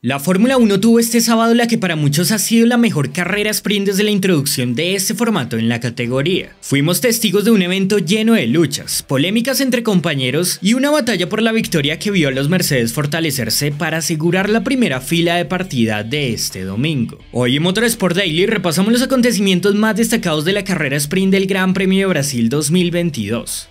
La Fórmula 1 tuvo este sábado la que para muchos ha sido la mejor carrera sprint desde la introducción de este formato en la categoría. Fuimos testigos de un evento lleno de luchas, polémicas entre compañeros y una batalla por la victoria que vio a los Mercedes fortalecerse para asegurar la primera fila de partida de este domingo. Hoy en Motorsport Daily repasamos los acontecimientos más destacados de la carrera sprint del Gran Premio de Brasil 2022.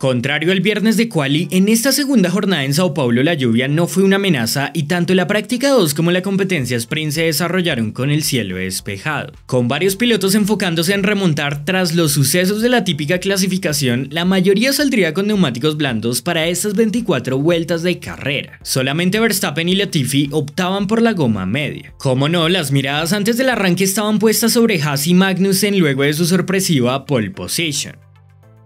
Contrario al viernes de Quali, en esta segunda jornada en Sao Paulo la lluvia no fue una amenaza y tanto la práctica 2 como la competencia sprint se desarrollaron con el cielo despejado, con varios pilotos enfocándose en remontar tras los sucesos de la típica clasificación, la mayoría saldría con neumáticos blandos para estas 24 vueltas de carrera. Solamente Verstappen y Latifi optaban por la goma media. Como no, las miradas antes del arranque estaban puestas sobre Haas y Magnussen luego de su sorpresiva pole position.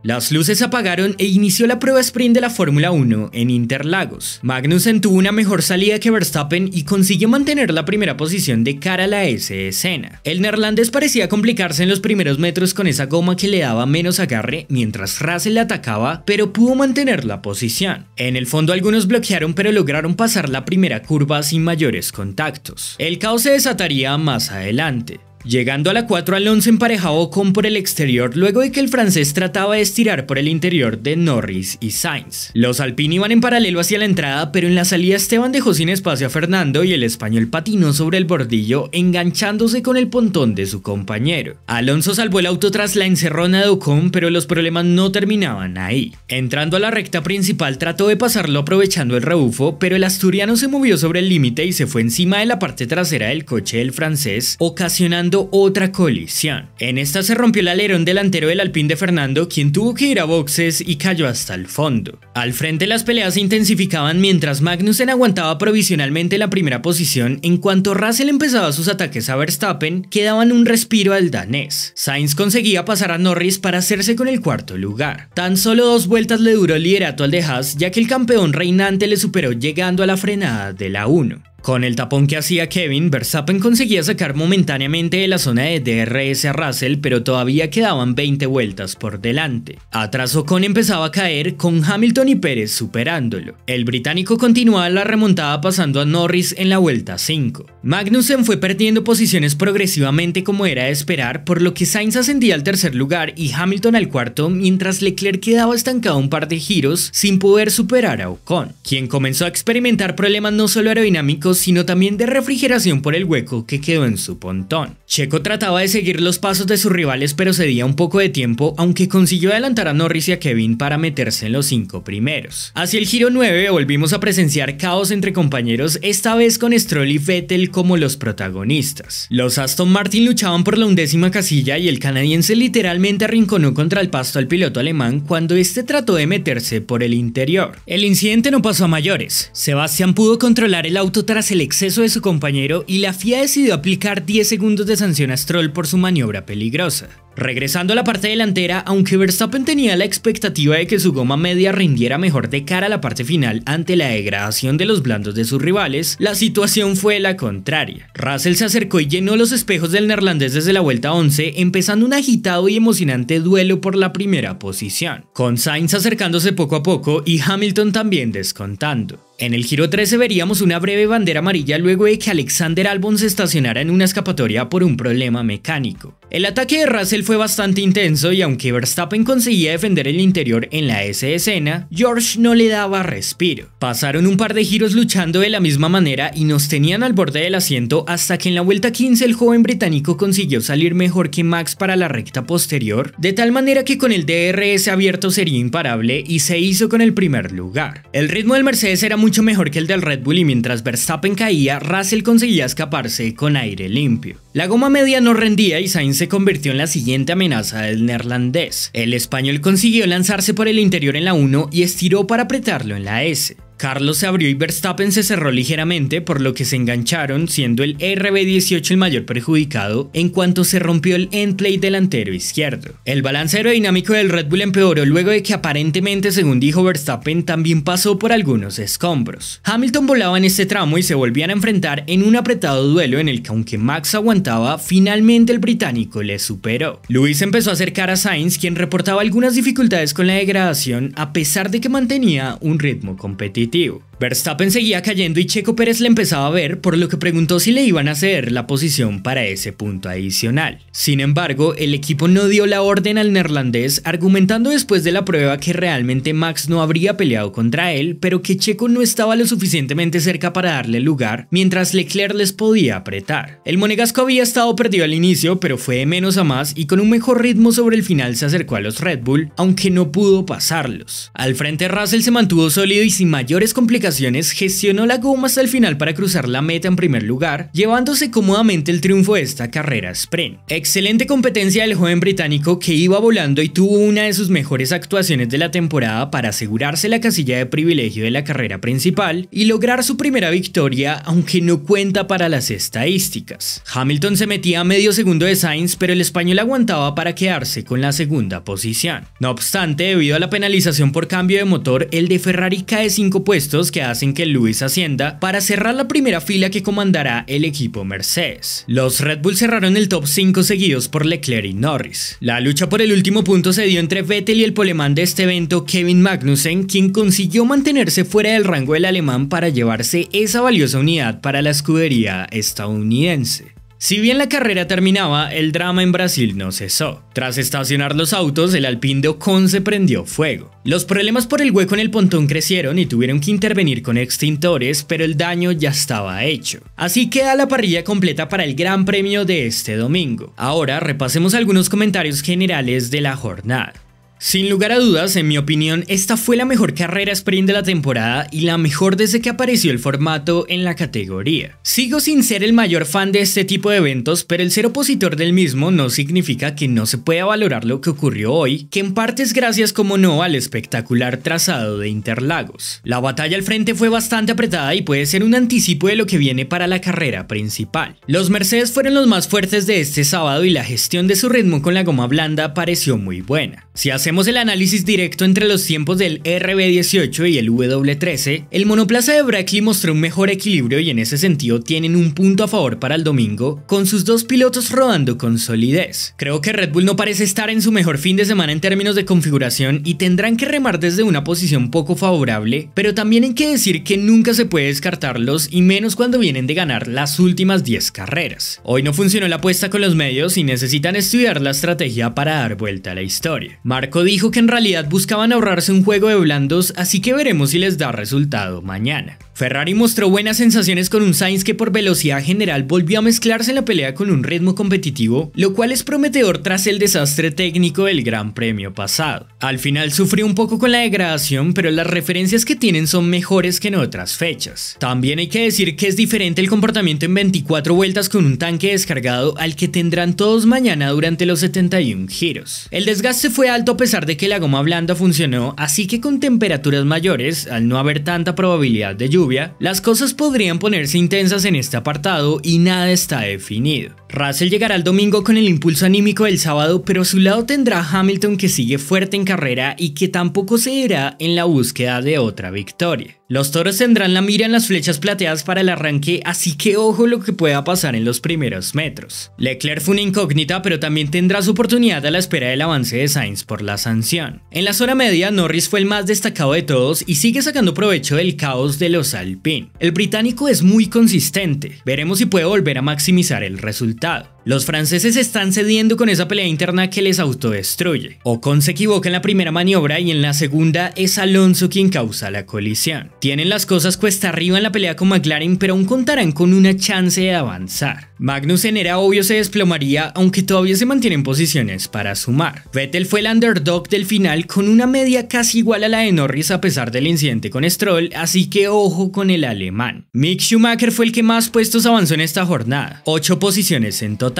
Las luces apagaron e inició la prueba sprint de la Fórmula 1 en Interlagos. Magnussen tuvo una mejor salida que Verstappen y consiguió mantener la primera posición de cara a la S escena. El neerlandés parecía complicarse en los primeros metros con esa goma que le daba menos agarre mientras Russell le atacaba, pero pudo mantener la posición. En el fondo algunos bloquearon pero lograron pasar la primera curva sin mayores contactos. El caos se desataría más adelante. Llegando a la 4, Alonso emparejaba con Ocon por el exterior luego de que el francés trataba de estirar por el interior de Norris y Sainz. Los alpini iban en paralelo hacia la entrada, pero en la salida Esteban dejó sin espacio a Fernando y el español patinó sobre el bordillo enganchándose con el pontón de su compañero. Alonso salvó el auto tras la encerrona de Ocon, pero los problemas no terminaban ahí. Entrando a la recta principal trató de pasarlo aprovechando el rebufo, pero el asturiano se movió sobre el límite y se fue encima de la parte trasera del coche del francés, ocasionando otra colisión. En esta se rompió el alerón delantero del Alpín de Fernando, quien tuvo que ir a boxes y cayó hasta el fondo. Al frente las peleas se intensificaban mientras Magnussen aguantaba provisionalmente la primera posición en cuanto Russell empezaba sus ataques a Verstappen, que daban un respiro al danés. Sainz conseguía pasar a Norris para hacerse con el cuarto lugar. Tan solo dos vueltas le duró el liderato al de Haas, ya que el campeón reinante le superó llegando a la frenada de la 1. Con el tapón que hacía Kevin, Verstappen conseguía sacar momentáneamente de la zona de DRS a Russell, pero todavía quedaban 20 vueltas por delante. Atrás Ocon empezaba a caer, con Hamilton y Pérez superándolo. El británico continuaba la remontada pasando a Norris en la vuelta 5. Magnussen fue perdiendo posiciones progresivamente como era de esperar, por lo que Sainz ascendía al tercer lugar y Hamilton al cuarto, mientras Leclerc quedaba estancado un par de giros sin poder superar a Ocon, quien comenzó a experimentar problemas no solo aerodinámicos, sino también de refrigeración por el hueco que quedó en su pontón. Checo trataba de seguir los pasos de sus rivales pero cedía un poco de tiempo, aunque consiguió adelantar a Norris y a Kevin para meterse en los cinco primeros. Hacia el giro 9 volvimos a presenciar caos entre compañeros, esta vez con Stroll y Vettel como los protagonistas. Los Aston Martin luchaban por la undécima casilla y el canadiense literalmente arrinconó contra el pasto al piloto alemán cuando este trató de meterse por el interior. El incidente no pasó a mayores, Sebastian pudo controlar el auto tras el exceso de su compañero y la FIA decidió aplicar 10 segundos de sanción a Stroll por su maniobra peligrosa. Regresando a la parte delantera, aunque Verstappen tenía la expectativa de que su goma media rindiera mejor de cara a la parte final ante la degradación de los blandos de sus rivales, la situación fue la contraria. Russell se acercó y llenó los espejos del neerlandés desde la vuelta 11, empezando un agitado y emocionante duelo por la primera posición, con Sainz acercándose poco a poco y Hamilton también descontando. En el giro 13 veríamos una breve bandera amarilla luego de que Alexander Albon se estacionara en una escapatoria por un problema mecánico. El ataque de Russell fue bastante intenso y aunque Verstappen conseguía defender el interior en la S escena, George no le daba respiro. Pasaron un par de giros luchando de la misma manera y nos tenían al borde del asiento hasta que en la vuelta 15 el joven británico consiguió salir mejor que Max para la recta posterior, de tal manera que con el DRS abierto sería imparable y se hizo con el primer lugar. El ritmo del Mercedes era muy mucho mejor que el del Red Bull y mientras Verstappen caía, Russell conseguía escaparse con aire limpio. La goma media no rendía y Sainz se convirtió en la siguiente amenaza del neerlandés. El español consiguió lanzarse por el interior en la 1 y estiró para apretarlo en la S. Carlos se abrió y Verstappen se cerró ligeramente, por lo que se engancharon, siendo el RB18 el mayor perjudicado en cuanto se rompió el endplate delantero izquierdo. El balance aerodinámico del Red Bull empeoró luego de que aparentemente, según dijo Verstappen, también pasó por algunos escombros. Hamilton volaba en este tramo y se volvían a enfrentar en un apretado duelo en el que aunque Max aguantaba, finalmente el británico le superó. Luis empezó a acercar a Sainz, quien reportaba algunas dificultades con la degradación a pesar de que mantenía un ritmo competitivo. deal. Verstappen seguía cayendo y Checo Pérez le empezaba a ver, por lo que preguntó si le iban a ceder la posición para ese punto adicional. Sin embargo, el equipo no dio la orden al neerlandés, argumentando después de la prueba que realmente Max no habría peleado contra él, pero que Checo no estaba lo suficientemente cerca para darle lugar, mientras Leclerc les podía apretar. El monegasco había estado perdido al inicio, pero fue de menos a más y con un mejor ritmo sobre el final se acercó a los Red Bull, aunque no pudo pasarlos. Al frente Russell se mantuvo sólido y sin mayores complicaciones gestionó la goma hasta el final para cruzar la meta en primer lugar, llevándose cómodamente el triunfo de esta carrera sprint. Excelente competencia del joven británico que iba volando y tuvo una de sus mejores actuaciones de la temporada para asegurarse la casilla de privilegio de la carrera principal y lograr su primera victoria aunque no cuenta para las estadísticas. Hamilton se metía a medio segundo de Sainz pero el español aguantaba para quedarse con la segunda posición. No obstante, debido a la penalización por cambio de motor, el de Ferrari cae 5 puestos que hacen que Lewis ascienda para cerrar la primera fila que comandará el equipo Mercedes. Los Red Bull cerraron el top 5 seguidos por Leclerc y Norris. La lucha por el último punto se dio entre Vettel y el polemán de este evento Kevin Magnussen, quien consiguió mantenerse fuera del rango del alemán para llevarse esa valiosa unidad para la escudería estadounidense. Si bien la carrera terminaba, el drama en Brasil no cesó. Tras estacionar los autos, el Alpine de Ocon se prendió fuego. Los problemas por el hueco en el pontón crecieron y tuvieron que intervenir con extintores, pero el daño ya estaba hecho. Así queda la parrilla completa para el Gran Premio de este domingo. Ahora repasemos algunos comentarios generales de la jornada. Sin lugar a dudas, en mi opinión, esta fue la mejor carrera sprint de la temporada y la mejor desde que apareció el formato en la categoría. Sigo sin ser el mayor fan de este tipo de eventos, pero el ser opositor del mismo no significa que no se pueda valorar lo que ocurrió hoy, que en parte es gracias como no al espectacular trazado de Interlagos. La batalla al frente fue bastante apretada y puede ser un anticipo de lo que viene para la carrera principal. Los Mercedes fueron los más fuertes de este sábado y la gestión de su ritmo con la goma blanda pareció muy buena. Si hacemos el análisis directo entre los tiempos del RB18 y el W13, el monoplaza de Brackley mostró un mejor equilibrio y en ese sentido tienen un punto a favor para el domingo, con sus dos pilotos rodando con solidez. Creo que Red Bull no parece estar en su mejor fin de semana en términos de configuración y tendrán que remar desde una posición poco favorable, pero también hay que decir que nunca se puede descartarlos y menos cuando vienen de ganar las últimas 10 carreras. Hoy no funcionó la apuesta con los medios y necesitan estudiar la estrategia para dar vuelta a la historia. Marco dijo que en realidad buscaban ahorrarse un juego de blandos, así que veremos si les da resultado mañana. Ferrari mostró buenas sensaciones con un Sainz que por velocidad general volvió a mezclarse en la pelea con un ritmo competitivo, lo cual es prometedor tras el desastre técnico del Gran Premio pasado. Al final sufrió un poco con la degradación, pero las referencias que tienen son mejores que en otras fechas. También hay que decir que es diferente el comportamiento en 24 vueltas con un tanque descargado al que tendrán todos mañana durante los 71 giros. El desgaste fue alto a pesar de que la goma blanda funcionó, así que con temperaturas mayores, al no haber tanta probabilidad de lluvia, las cosas podrían ponerse intensas en este apartado y nada está definido. Russell llegará el domingo con el impulso anímico del sábado, pero a su lado tendrá Hamilton que sigue fuerte en carrera y que tampoco se irá en la búsqueda de otra victoria. Los toros tendrán la mira en las flechas plateadas para el arranque, así que ojo lo que pueda pasar en los primeros metros. Leclerc fue una incógnita, pero también tendrá su oportunidad a la espera del avance de Sainz por la sanción. En la zona media, Norris fue el más destacado de todos y sigue sacando provecho del caos de los pin. El británico es muy consistente, veremos si puede volver a maximizar el resultado. Los franceses están cediendo con esa pelea interna que les autodestruye. Ocon se equivoca en la primera maniobra y en la segunda es Alonso quien causa la colisión. Tienen las cosas cuesta arriba en la pelea con McLaren, pero aún contarán con una chance de avanzar. Magnussen era obvio se desplomaría, aunque todavía se mantienen posiciones para sumar. Vettel fue el underdog del final con una media casi igual a la de Norris a pesar del incidente con Stroll, así que ojo con el alemán. Mick Schumacher fue el que más puestos avanzó en esta jornada, 8 posiciones en total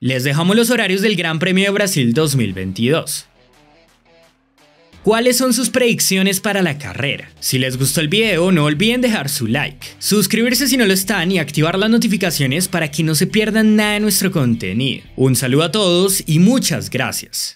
les dejamos los horarios del Gran Premio de Brasil 2022. ¿Cuáles son sus predicciones para la carrera? Si les gustó el video no olviden dejar su like, suscribirse si no lo están y activar las notificaciones para que no se pierdan nada de nuestro contenido. Un saludo a todos y muchas gracias.